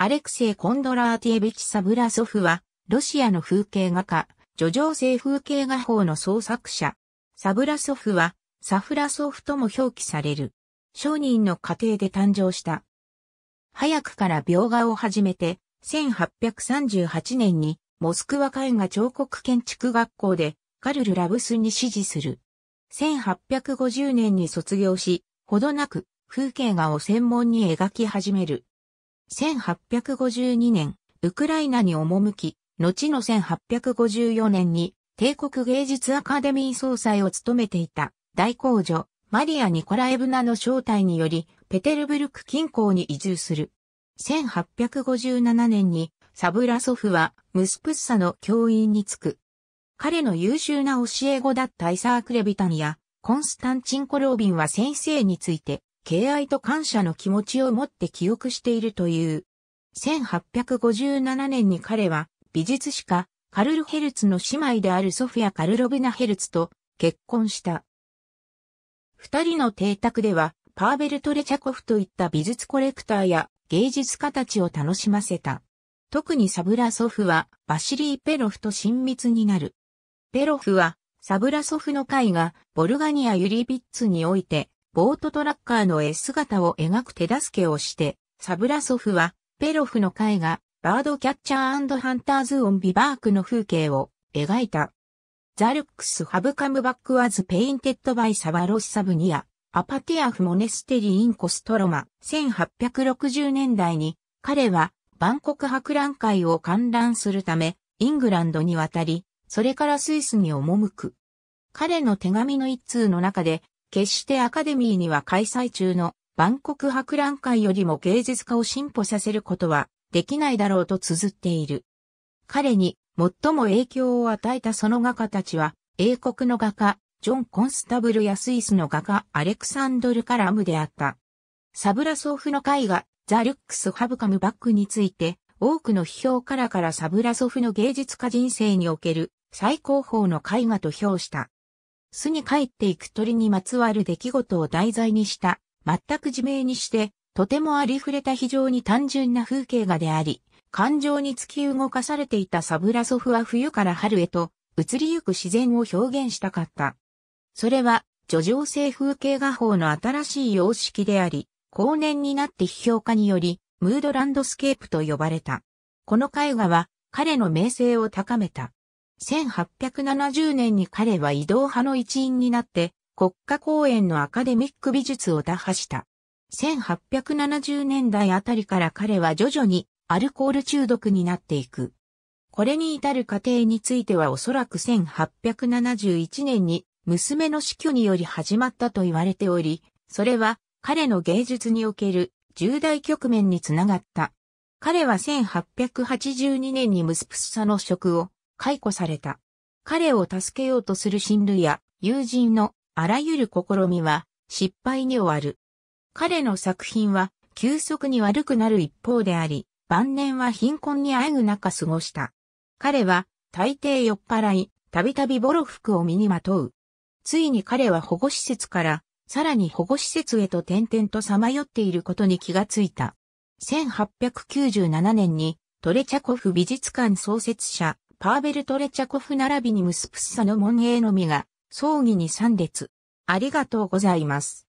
アレクセイ・コンドラーティエビチ・サブラソフは、ロシアの風景画家、叙情性風景画法の創作者。サブラソフは、サフラソフとも表記される。商人の家庭で誕生した。早くから描画を始めて、1838年に、モスクワ絵画彫刻建築学校で、カルル・ラブスに師事する。1850年に卒業し、ほどなく、風景画を専門に描き始める。1852年、ウクライナに赴き、後の1854年に帝国芸術アカデミー総裁を務めていた大公女マリア・ニコラエブナの招待によりペテルブルク近郊に移住する。1857年にサブラソフはムスプッサの教員に就く。彼の優秀な教え子だったイサーク・レビタンやコンスタンチン・コロービンは先生について敬愛と感謝の気持ちを持って記憶しているという。1857年に彼は美術史家カルル・ヘルツの姉妹であるソフィア・カルロブナ・ヘルツと結婚した。二人の邸宅ではパーベルト・レチャコフといった美術コレクターや芸術家たちを楽しませた。特にサブラソフはバシリー・ペロフと親密になる。ペロフはサブラソフの会がボルガニア・ユリビッツにおいてボートトラッカーの絵姿を描く手助けをして、サブラソフは、ペロフの絵画、バードキャッチャーハンターズ・オン・ビバークの風景を描いた。ザルックス・ハブ・カム・バック・ワズ・ペインテッド・バイ・サバロス・サブニア、アパティアフ・モネステリ・イン・コストロマ、1860年代に、彼は、バンコク博覧会を観覧するため、イングランドに渡り、それからスイスに赴く。彼の手紙の一通の中で、決してアカデミーには開催中の万国博覧会よりも芸術家を進歩させることはできないだろうと綴っている。彼に最も影響を与えたその画家たちは、英国の画家、ジョン・コンスタブルやスイスの画家アレクサンドル・カラムであった。サブラソフの絵画、ザ・ルックス・ハブカム・バックについて、多くの批評からからサブラソフの芸術家人生における最高峰の絵画と評した。巣に帰っていく鳥にまつわる出来事を題材にした、全く自明にして、とてもありふれた非常に単純な風景画であり、感情に突き動かされていたサブラソフは冬から春へと移りゆく自然を表現したかった。それは、叙情性風景画法の新しい様式であり、後年になって批評家により、ムードランドスケープと呼ばれた。この絵画は、彼の名声を高めた。1870年に彼は移動派の一員になって国家公演のアカデミック美術を打破した。1870年代あたりから彼は徐々にアルコール中毒になっていく。これに至る過程についてはおそらく1871年に娘の死去により始まったと言われており、それは彼の芸術における重大局面につながった。彼は1882年にムスプスサの職を解雇された。彼を助けようとする親類や友人のあらゆる試みは失敗に終わる。彼の作品は急速に悪くなる一方であり、晩年は貧困にあえぐ中過ごした。彼は大抵酔っ払い、たびたびボロ服を身にまとう。ついに彼は保護施設からさらに保護施設へと転々とさまよっていることに気がついた。1897年にトレチャコフ美術館創設者パーベルト・レチャコフ並びにムスプッサの門営のみが、葬儀に参列。ありがとうございます。